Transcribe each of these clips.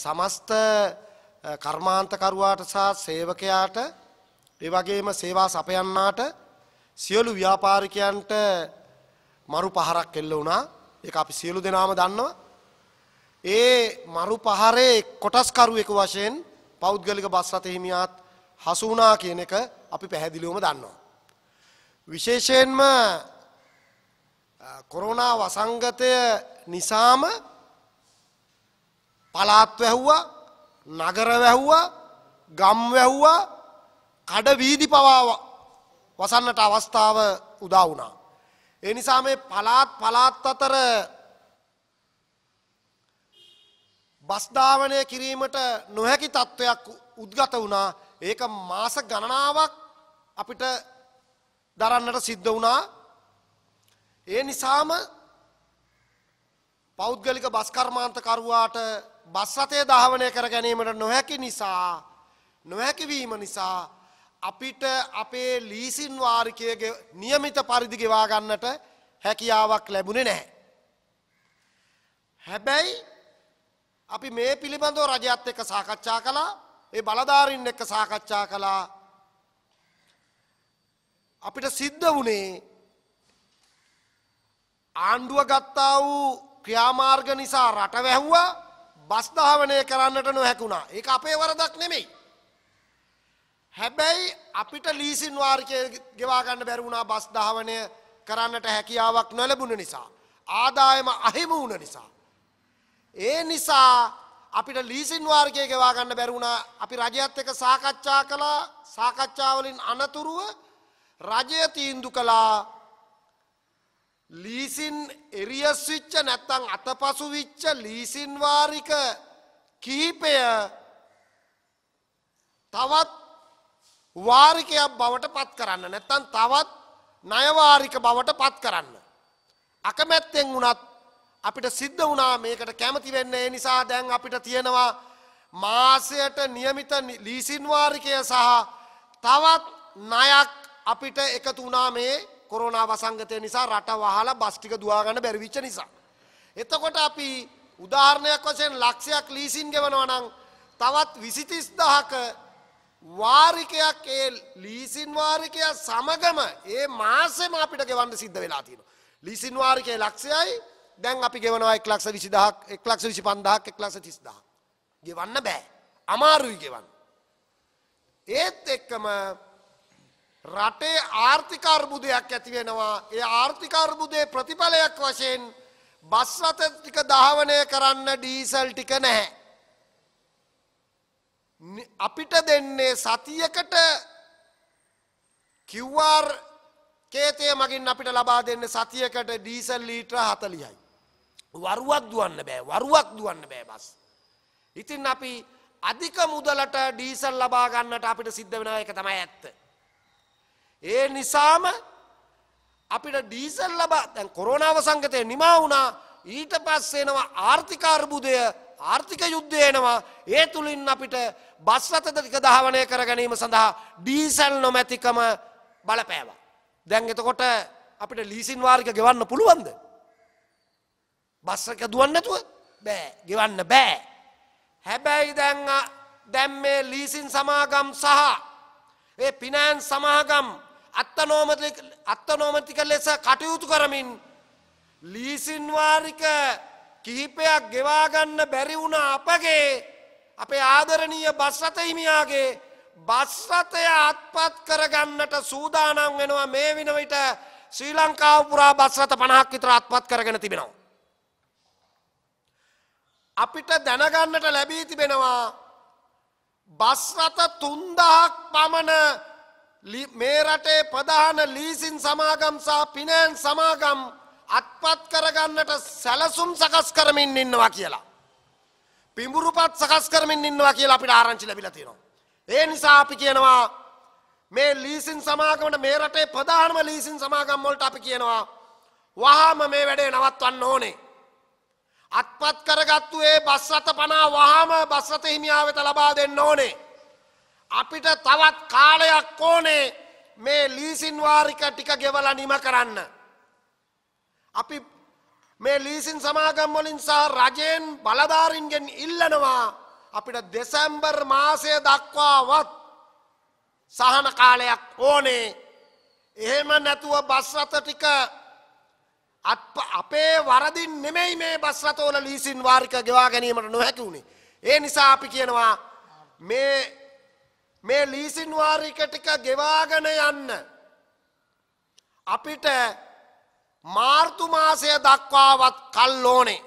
සමස්ත කර්මාන්තකරුවාට සහ සේවකයාට ඒ වගේම සේවා සපයන්නාට සියලු ව්‍යාපාරිකයන්ට මරු පහරක් එල්ල වුණා. ඒක අපි සියලු දෙනාම දන්නවා. ඒ මරු පහරේ කොටස්කරුවෙකු වශයෙන් පෞද්ගලික බස් රථ හිමියාත් හසු වුණා කියන එක අපි පැහැදිලිවම දන්නවා. විශේෂයෙන්ම කොරෝනා වසංගතය නිසාම පලාත් වැහුවා නගර වැහුවා ගම් වැහුවා කඩ වීදි පවා වසන්නට අවස්ථාව උදා වුණා. ඒ නිසා මේ පලාත් පලාත් අතර බස් ධාවනය කිරීමට නොහැකි තත්වයක් උද්ගත වුණා. ඒක මාස ගණනාවක් අපිට දරන්නට සිද්ධ වුණා. ඒ නිසාම පෞද්ගලික බස් කර්මාන්තකරුවාට බස් රථය ධාවනය කර ගැනීමට නොහැකි නිසා නොහැකිවීම නිසා අපිට අපේ ලීසින් වාරිකයගේ નિયમિત පරිදි ගෙවා ගන්නට හැකියාවක් ලැබුණේ නැහැ. හැබැයි අපි මේ පිළිබඳව රජයත් එක්ක සාකච්ඡා කළා, ඒ බලධාරීන් එක්ක සාකච්ඡා කළා. අපිට සිද්ධ වුණේ ආණ්ඩුව ගත්තා වූ ක්‍රියාමාර්ග නිසා රට වැහුවා බස් ධාවනය කරන්නට නොහැකුණා. ඒක අපේ වරදක් නෙමෙයි. හැබැයි අපිට ලීසින් වාර්කය ගෙවා ගන්න බැරි වුණා බස් ධාවනය කරන්නට හැකියාවක් නොලැබුණ නිසා. ආදායම අහිමි වුණ නිසා. ඒ නිසා අපිට ලීසින් වාර්ගය ගෙවා ගන්න බැරුණා අපි රජයත් එක සාකච්ඡා කළා සාකච්ඡාවලින් අනතුරුව රජය තීන්දු කළා ලීසින් එරියස් විච්ච නැත්තං අතපසු විච්ච ලීසින් වාරික කීපය තවත් වාරිකයක් බවට පත් කරන්න නැත්තන් තවත් නයවාරික බවට පත් කරන්න. අකමැත්තෙන් වුණත් අපිට සිද්ධ වුණා මේකට කැමති වෙන්න ඒ නිසා දැන් අපිට තියෙනවා මාසයට නියමිත ලීසින්වාරිකය සහ තවත් නයක් අපිට එකතු වුණා මේ කොරෝනා වසංගතය නිසා රට වහලා බස් ටික දුවා ගන්න බැරි වෙච්ච නිසා. එතකොට අපි උදාහරණයක් වශයෙන් ලක්ෂයක් ලීසින් ගෙවනවා නම් තවත් 23000ක වාරිකයක් ඒ ලීසින් වාරිකය සමගම ඒ මාසෙම අපිට ගෙවන්න සිද්ධ වෙලා තියෙනවා. ලීසින් වාරිකය ලක්ෂයයි දැන් අපි ගෙවනවා 120000ක් 125000ක් 130000ක්. ගෙවන්න බෑ. අමාරුයි ගෙවන්න. ඒත් එක්කම රටේ ආර්ථික අර්බුදයක් ඇති වෙනවා. ඒ ආර්ථික අර්බුදයේ ප්‍රතිඵලයක් වශයෙන් බස් රථ ටික දහවණය කරන්න ඩීසල් ටික නැහැ. අපිට දෙන්නේ සතියකට QR කේතය මගින් අපිට ලබා දෙන්න සතියකට ඩීසල් ලීටර 40යි. වරුවක් දුවන්න බෑ. වරුවක් දුවන්න බෑ බස්. ඉතින් අපි අධික මුදලට ඩීසල් ලබා ගන්නට අපිට සිද්ධ වෙනවා ඒක තමයි ඇත්ත. ඒ නිසාම අපිට ඩීසල් ලබා දැන් කොරෝනාව සංගතය නිමා වුණා ඊට පස්සේ එනවා ආර්ථික අර්බුදය ආර්ථික යුද්ධය එනවා ඒ තුලින් අපිට බස් රථ ටික දහවණය කර ගැනීම සඳහා ඩීසල් නොමැතිකම බලපෑවා. දැන් එතකොට අපිට ලීසින් වාරික ගෙවන්න පුළුවන්ද? බස් එක දුවන්නේ නැතුව බෑ ගෙවන්න බෑ. හැබැයි දැන් දැන් මේ ලීසින් සමාගම් සහ ඒ ෆිනෑන්ස් සමාගම් අත්තනෝමතික ලෙස කටයුතු කරමින් ලීසින්වාරික කිහිපයක් ගෙවාගන්න බැරි වුණ අපගේ අපේ ආදරණීය බස්රත හිමියාගේ බස්රතය අත්පත් කරගන්නට සූදානම් වෙනවා මේ වෙනවිට ශ්‍රී ලංකාව පුරා බස්රත පණහක් විතර අත්පත් කරගෙන තිබෙනවා. අපිට දැනගන්නට ලැබී තිබෙනවා බස්රත තුන්දහක් පමණ මේ රටේ ප්‍රධාන ලීසින් සමාගම් සහ පිනෑන් සමාගම් අත්පත් කරගන්නට සැලසුම් සකස් කරමින් ඉන්නවා කියලා. පිඹුරුපත් සකස් කරමින් ඉන්නවා කියලා අපිට ආරංචි ලැබිලා තියෙනවා. ඒ නිසා අපි කියනවා මේ ලීසින් සමාගමට මේ රටේ ප්‍රධානම ලීසින් සමාගම් වලට අපි කියනවා වහාම මේ වැඩේ නවත්වන්න ඕනේ. අත්පත් කරගත්තු ඒ බස් රථ 50 වහාම බස් රථ හිමියා වෙත ලබා දෙන්න ඕනේ. අපිට තවත් කාලයක් ඕනේ මේ ලීසින්වාරික ටික ගෙවල නිම කරන්න. අපි මේ ලීසින් සමාගම්වලින් සහ රජයෙන් බලධාරින්ගෙන් ඉල්ලනවා අපිට දෙසැම්බර් මාසය දක්වාවත් සහන කාලයක් ඕනේ එහෙම නැතුව බස්රත ටික අපේ වරදින් නෙමෙයි මේ බස්රතෝල ලීසින් වාර්ක ගෙවා ගැනීමට නොහැකි වුණේ. ඒ නිසා අපි කියනවා මේ මේ ලීසින් වාරික ටික ගෙවාගෙන යන්න. අපිට මාර්තු මාසය දක්වාවත් කල් ඕනේ.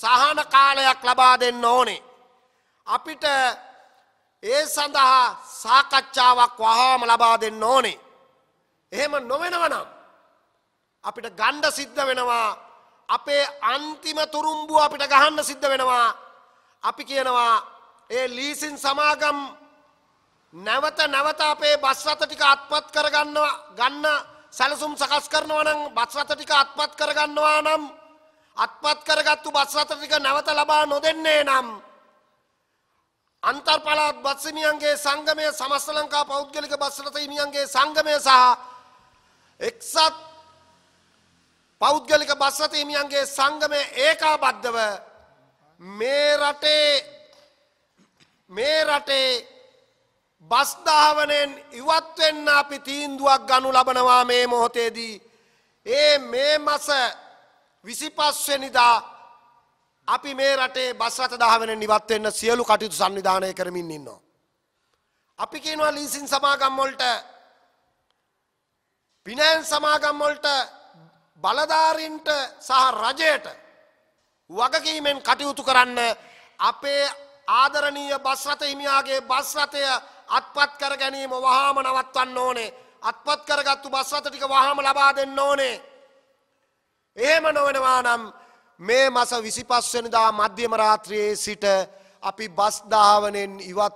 සහන කාලයක් ලබා දෙන්න ඕනේ. අපිට ඒ සඳහා සාකච්ඡාවක් වහාම ලබා දෙන්න ඕනේ. එහෙම නොවෙනවනම් අපිට ගණ්ඩ සිද්ධ වෙනවා අපේ අන්තිම තුරුම්බුව අපිට ගහන්න සිද්ධ වෙනවා අපි කියනවා ඒ ලීසින් සමාගම් නැවත නැවත අපේ බස් රථ ටික අත්පත් කරගන්නවා ගන්න සැලසුම් සකස් කරනවා නම් බස් රථ ටික අත්පත් කරගන්නවා නම් අත්පත් කරගත්තු බස් රථ ටික නැවත ලබා නොදෙන්නේ නම් අන්තර් පළාත් බස් හිමියන්ගේ සංගමය සමස්ත ලංකා පෞද්ගලික බස් රථ හිමියන්ගේ සංගමය සහ එක්සත් පෞද්ගලික බස් රථ හිමියන්ගේ සංගමය ඒකාබද්ධව මේ රටේ මේ රටේ බස්ධාවනයෙන් ඉවත්වෙන්න අපි තීන්දුවක් ගනු ලබනවා මේ මොහොතේදී. ඒ මේ මස විසිපස්වනිදා අපි මේ රටේ බස්රත දාවනෙන් නිවත්වෙන්න සියලු කටයුතු සංවිධානය කරමින් ඉන්නවා. අපි කියනවා ලීසින් සමාගම්වොල්ට පිනෑන් සමාගම්වොල්ට බලධාරින්ට සහ රජයට වගකීමෙන් කටයුතු කරන්න අපේ ආදරණීය බස්රත හිමියාගේ බස්රතය අත්පත් කර ගැනීම වහාම නවත්වන්න ඕනේ. අත්පත් කරගත්තු බස් රථ ටික වහාම ලබා දෙන්න ඕනේ. එහෙම නොවනවා නම් මේ මස 25 වෙනිදා මධ්‍යම රාත්‍රියේ සිට අපි බස් ධාවනෙන් ඉවත්